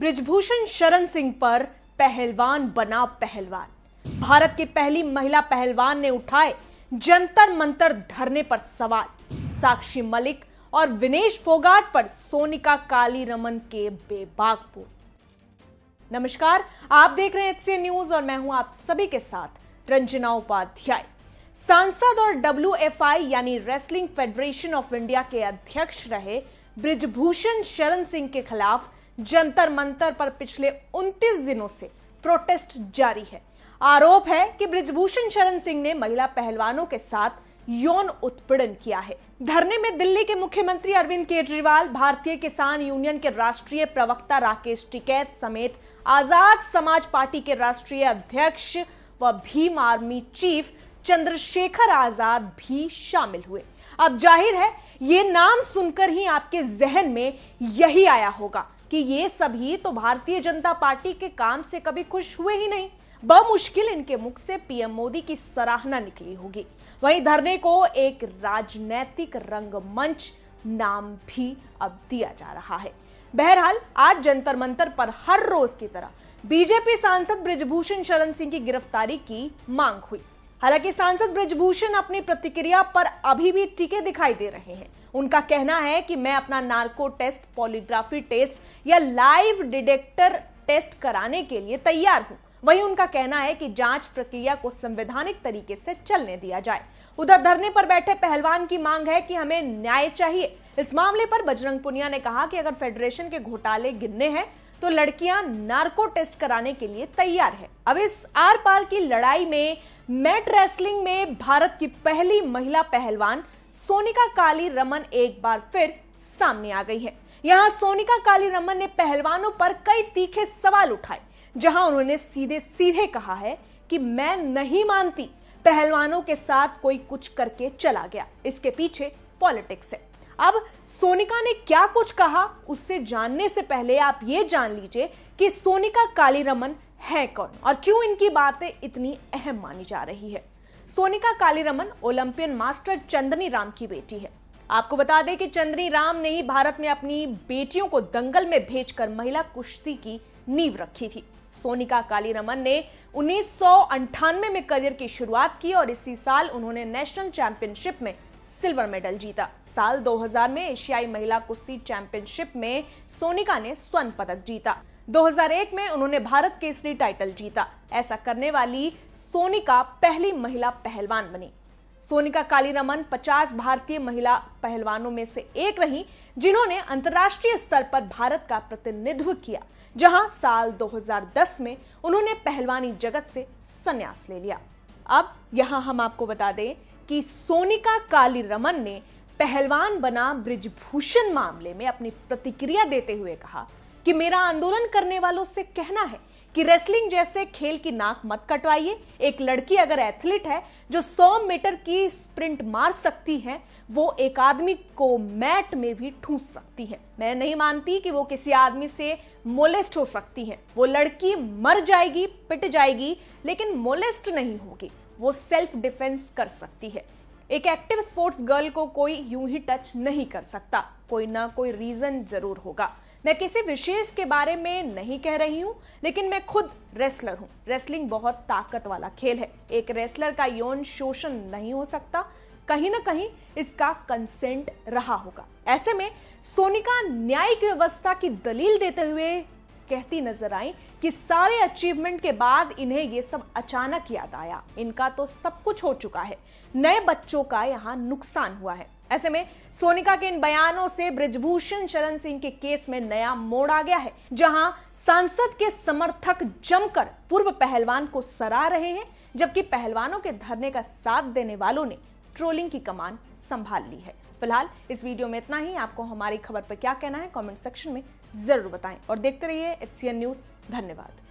ब्रिजभूषण शरण सिंह पर पहलवान बना पहलवान भारत की पहली महिला पहलवान ने उठाए जंतर मंतर धरने पर सवाल साक्षी मलिक और विनेश फोगाट पर सोनिका काली रमन के बेबाक नमस्कार आप देख रहे हैं एच न्यूज और मैं हूं आप सभी के साथ रंजना उपाध्याय सांसद और डब्ल्यू यानी रेसलिंग फेडरेशन ऑफ इंडिया के अध्यक्ष रहे ब्रिजभूषण शरण सिंह के खिलाफ जंतर मंतर पर पिछले 29 दिनों से प्रोटेस्ट जारी है आरोप है कि ब्रिजभूषण शरण सिंह ने महिला पहलवानों के साथ यौन उत्पीड़न किया है धरने में दिल्ली के मुख्यमंत्री अरविंद केजरीवाल भारतीय किसान यूनियन के राष्ट्रीय प्रवक्ता राकेश टिकैत समेत आजाद समाज पार्टी के राष्ट्रीय अध्यक्ष व भीम आर्मी चीफ चंद्रशेखर आजाद भी शामिल हुए अब जाहिर है ये नाम सुनकर ही आपके जहन में यही आया होगा कि ये सभी तो भारतीय जनता पार्टी के काम से कभी खुश हुए ही नहीं बमुश्किल इनके मुख से पीएम मोदी की सराहना निकली होगी वहीं धरने को एक राजनैतिक रंगमंच नाम भी अब दिया जा रहा है बहरहाल आज जंतर मंतर पर हर रोज की तरह बीजेपी सांसद ब्रिजभूषण शरण सिंह की गिरफ्तारी की मांग हुई हालांकि सांसद ब्रिजभूषण अपनी प्रतिक्रिया पर अभी भी टीके दिखाई दे रहे हैं उनका कहना है कि मैं अपना नार्को टेस्ट पॉलीग्राफी टेस्ट या लाइव डिटेक्टर टेस्ट कराने के लिए तैयार हूं वहीं उनका कहना है कि जांच प्रक्रिया को संवैधानिक तरीके से चलने दिया जाए उधर धरने पर बैठे पहलवान की मांग है कि हमें न्याय चाहिए इस मामले पर बजरंग पुनिया ने कहा कि अगर फेडरेशन के घोटाले गिनने हैं तो लड़कियां नार्को टेस्ट कराने के लिए तैयार है अब इस आर पार की लड़ाई में मैट रेसलिंग में भारत की पहली महिला पहलवान सोनिका काली रमन एक बार फिर सामने आ गई है यहाँ सोनिका काली रमन ने पहलवानों पर कई तीखे सवाल उठाए जहां उन्होंने सीधे सीधे कहा है कि मैं नहीं मानती पहलवानों के साथ कोई कुछ करके चला गया इसके पीछे पॉलिटिक्स है अब सोनिका ने क्या कुछ कहा उससे जानने से पहले आप ये जान लीजिए कि सोनिका कालीरमन है कौन और क्यों इनकी बातें इतनी अहम मानी जा रही है सोनिका कालीरमन ओलंपियन मास्टर चंदनी राम की बेटी है आपको बता दें कि चंदनी राम ने ही भारत में अपनी बेटियों को दंगल में भेजकर महिला कुश्ती की नींव रखी थी सोनिका कालीरमन ने उन्नीस में करियर की शुरुआत की और इसी साल उन्होंने नेशनल चैंपियनशिप में सिल्वर मेडल जीता साल 2000 में एशियाई महिला कुश्ती चैंपियनशिप में सोनिका ने स्वर्ण पदक जीता 2001 में उन्होंने भारत केसरी टाइटल जीता ऐसा करने वाली सोनिका पहली महिला पहलवान बनी सोनिका कालीरमन 50 भारतीय महिला पहलवानों में से एक रही जिन्होंने अंतर्राष्ट्रीय स्तर पर भारत का प्रतिनिधित्व किया जहां साल 2010 में उन्होंने पहलवानी जगत से संन्यास ले लिया अब यहां हम आपको बता दें कि सोनिका काली रमन ने पहलवान बना ब्रिजभूषण मामले में अपनी प्रतिक्रिया देते हुए कहा कि मेरा आंदोलन करने वालों से कहना है कि रेसलिंग जैसे खेल की नाक मत कटवाइए एक लड़की अगर एथलीट है जो 100 मीटर की स्प्रिंट मार सकती है वो एक आदमी को मैट में भी ठूस सकती है मैं नहीं मानती कि वो किसी आदमी से मोलेस्ट हो सकती है वो लड़की मर जाएगी पिट जाएगी लेकिन मोलेस्ट नहीं होगी वो सेल्फ डिफेंस कर सकती है एक एक्टिव स्पोर्ट्स गर्ल को कोई यूं ही टच नहीं कर सकता कोई ना कोई रीजन जरूर होगा मैं किसी विशेष के बारे में नहीं कह रही हूं लेकिन मैं खुद रेसलर हूँ रेसलिंग बहुत ताकत वाला खेल है एक रेसलर का यौन शोषण नहीं हो सकता कहीं ना कहीं इसका कंसेंट रहा होगा ऐसे में सोनिका न्यायिक व्यवस्था की दलील देते हुए कहती नजर आई कि सारे अचीवमेंट के बाद इन्हें ये सब अचानक याद आया इनका तो सब कुछ हो चुका है नए बच्चों का यहाँ नुकसान हुआ है ऐसे में सोनिका के इन बयानों से ब्रिजभूषण शरण सिंह के केस में नया मोड़ आ गया है जहां सांसद के समर्थक जमकर पूर्व पहलवान को सराह रहे हैं जबकि पहलवानों के धरने का साथ देने वालों ने ट्रोलिंग की कमान संभाल ली है फिलहाल इस वीडियो में इतना ही आपको हमारी खबर पर क्या कहना है कमेंट सेक्शन में जरूर बताएं और देखते रहिए एच न्यूज धन्यवाद